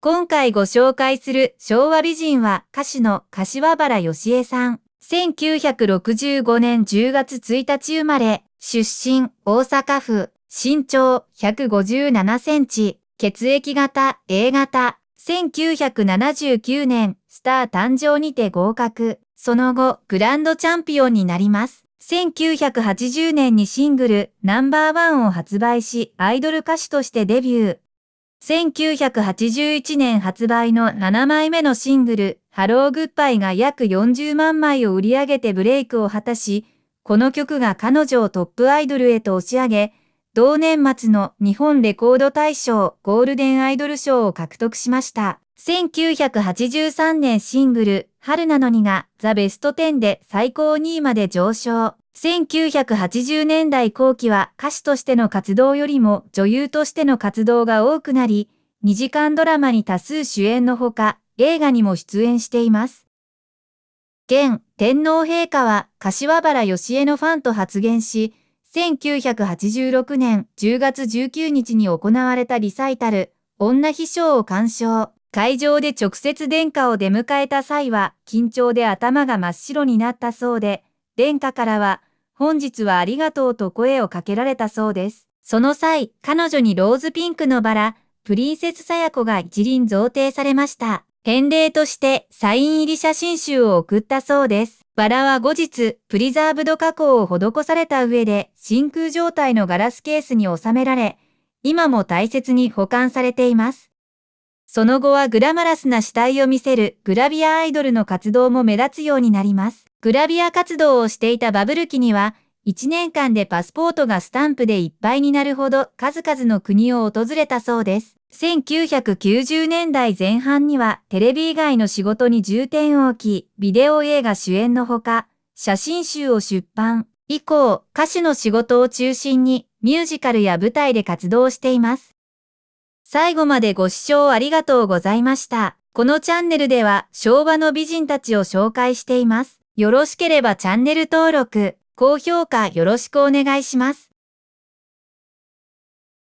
今回ご紹介する昭和美人は歌手の柏原義恵さん。1965年10月1日生まれ、出身大阪府、身長157センチ、血液型 A 型、1979年スター誕生にて合格、その後グランドチャンピオンになります。1980年にシングルナンバーワンを発売し、アイドル歌手としてデビュー。1981年発売の7枚目のシングル、ハローグッバイが約40万枚を売り上げてブレイクを果たし、この曲が彼女をトップアイドルへと押し上げ、同年末の日本レコード大賞ゴールデンアイドル賞を獲得しました。1983年シングル、春なのにがザ・ベスト10で最高2位まで上昇。1980年代後期は歌手としての活動よりも女優としての活動が多くなり、2時間ドラマに多数主演のほか、映画にも出演しています。現、天皇陛下は柏原義恵のファンと発言し、1986年10月19日に行われたリサイタル、女秘書を鑑賞。会場で直接殿下を出迎えた際は、緊張で頭が真っ白になったそうで、殿下からは、本日はありがとうと声をかけられたそうです。その際、彼女にローズピンクのバラ、プリンセスサヤ子が一輪贈呈されました。返礼としてサイン入り写真集を送ったそうです。バラは後日、プリザーブド加工を施された上で真空状態のガラスケースに収められ、今も大切に保管されています。その後はグラマラスな死体を見せるグラビアアイドルの活動も目立つようになります。グラビア活動をしていたバブル期には、1年間でパスポートがスタンプでいっぱいになるほど数々の国を訪れたそうです。1990年代前半にはテレビ以外の仕事に重点を置き、ビデオ映画主演のほか、写真集を出版。以降、歌手の仕事を中心にミュージカルや舞台で活動しています。最後までご視聴ありがとうございました。このチャンネルでは昭和の美人たちを紹介しています。よろしければチャンネル登録、高評価よろしくお願いします。